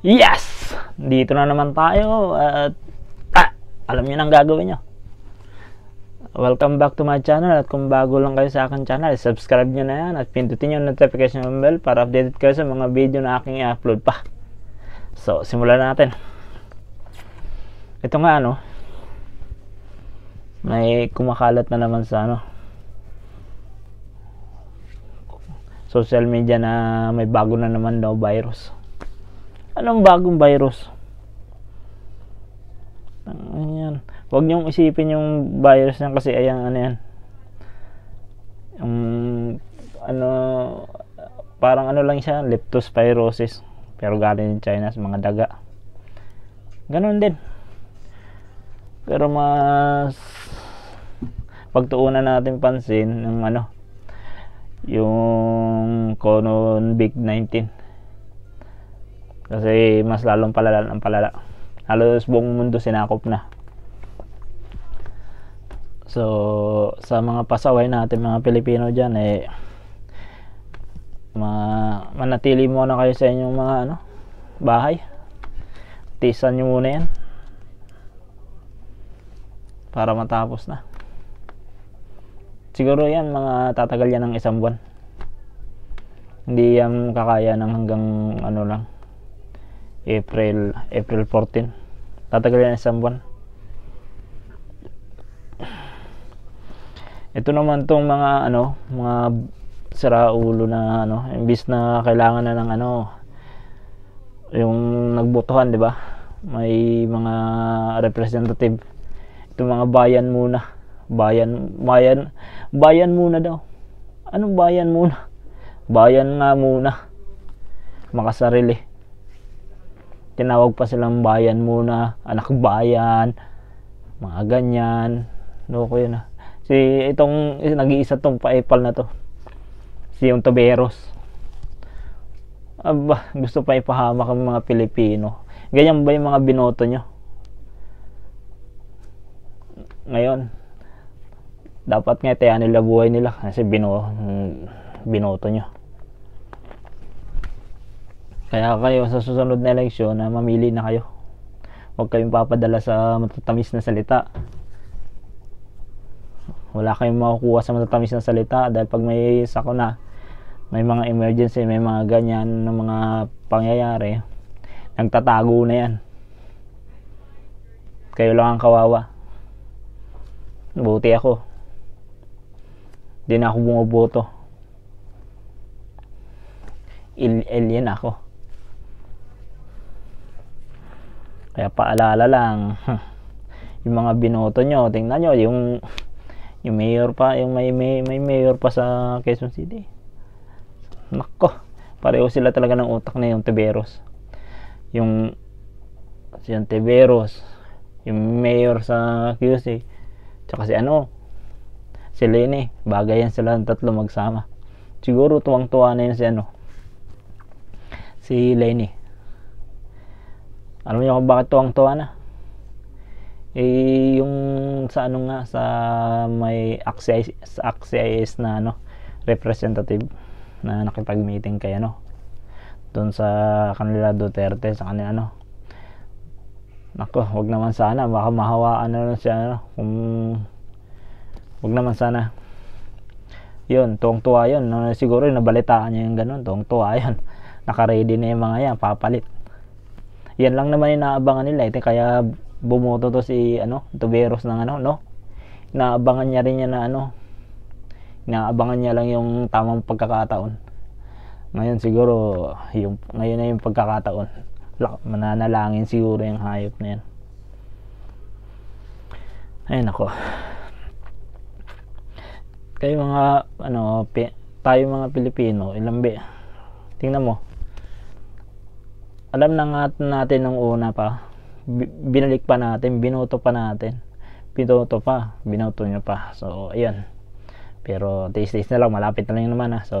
Yes! Dito na naman tayo at ah, alam niyo nang gagawin niyo. Welcome back to my channel at kung bago lang kayo sa akin channel, subscribe niyo na yan at pindutin niyo notification bell para updated kayo sa mga video na aking i-upload pa. So, simulan natin. Ito nga ano, may kumakalat na naman sa ano social media na may bago na naman daw virus. Anong bagong virus? Ayan. Ano Huwag niyong isipin yung virus niyan kasi ayan, ano yan. Um, ano, parang ano lang siya, leptospirosis. Pero galing din China sa mga daga. ganun din. Pero mas pagtuunan natin pansin ng ano, yung Big 19 kasi mas lalong palala ng palala. Halos buong mundo sinakop na. So, sa mga pasaway natin mga Pilipino diyan eh ma manatili muna kayo sa inyong mga ano bahay. Tisan niyo muna 'yan. Para matapos na. Siguro 'yan mga tatagal yan ng isang buwan. Hindi yan kakaya ng hanggang ano lang April April 14 tatagal yan isang buwan ito naman tong mga ano mga sira ulo na ano imbis na kailangan na ng ano yung nagbotohan di ba may mga representative ito mga bayan muna bayan bayan bayan muna daw anong bayan muna bayan nga muna makasarili tinawag pa silang bayan muna, anak bayan, mga ganyan. ko yun ah. Si itong nag-iisa tong paipal na to. Si yung Toberos. Aba, gusto pa ipahamak ang mga Pilipino. Ganyan ba yung mga binoto nyo? Ngayon, dapat nga itaya nila buhay nila kasi bino, binoto nyo. Kaya kayo sa susunod na eleksyon na ah, mamili na kayo. Huwag kayong papadala sa matatamis na salita. Wala kayong makukuha sa matatamis na salita dahil pag may sako na, may mga emergency, may mga ganyan ng mga pangyayari, nagtatago na yan. Kayo lang ang kawawa. Buti ako. Hindi na ako bumuboto. Il alien ako. Kaya paalala lang, yung mga binoto nyo, tingnan nyo, yung, yung mayor pa, yung may, may, may mayor pa sa Quezon City. Nako, pareho sila talaga ng utak na yung Tiberos. Yung, si Tiberos, yung mayor sa QC, tsaka si ano, si Lenny, bagay yan sila ng tatlo magsama. Siguro tuwang-tuwa na yun si ano, si Lenny alam niyo kung bakit tuwang-tuwa na eh yung sa ano nga sa may AXIS, sa AXIS na ano representative na nakipag-meeting kay ano doon sa kanila Duterte sa kanila ano nako wag naman sana baka mahawaan na lang siya ano kung wag naman sana yun tuwang-tuwa yun siguro yung nabalitaan niya yung ganun tuwang-tuwa yun naka-ready na yung mga yan papalit yan lang naman inaabangan nila eh. Kaya bumoto to si ano, Tuberos ng ano, no? Naabangan niya rin niya na ano, naabangan niya lang yung tamang pagkakataon. Ngayon siguro, yung, ngayon na yung pagkakataon. Mananalangin siguro yung hayop na yan. Ay nako. Kayo mga ano, pi, tayo mga Pilipino, ilang be. Tingnan mo, alam na nga natin nung una pa binalik pa natin binoto pa natin binoto pa binoto niya pa so ayun pero taste taste na lang malapit na lang naman ha ah. so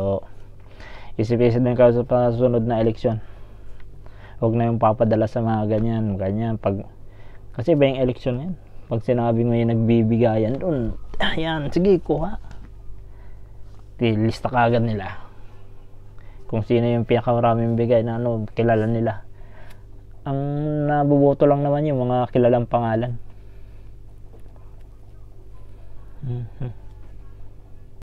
isip-isip din kayo sa pasunod na eleksyon huwag na yung papadala sa mga ganyan ganyan pag kasi ba yung eleksyon yan pag sinabi mo yung nagbibigayan doon ayan sige kuha lista ka agad nila kung sino yung pinakamaraming bigay na ano, kilala nila. Ang nabuboto lang naman yung mga kilalang pangalan. Mm-hmm.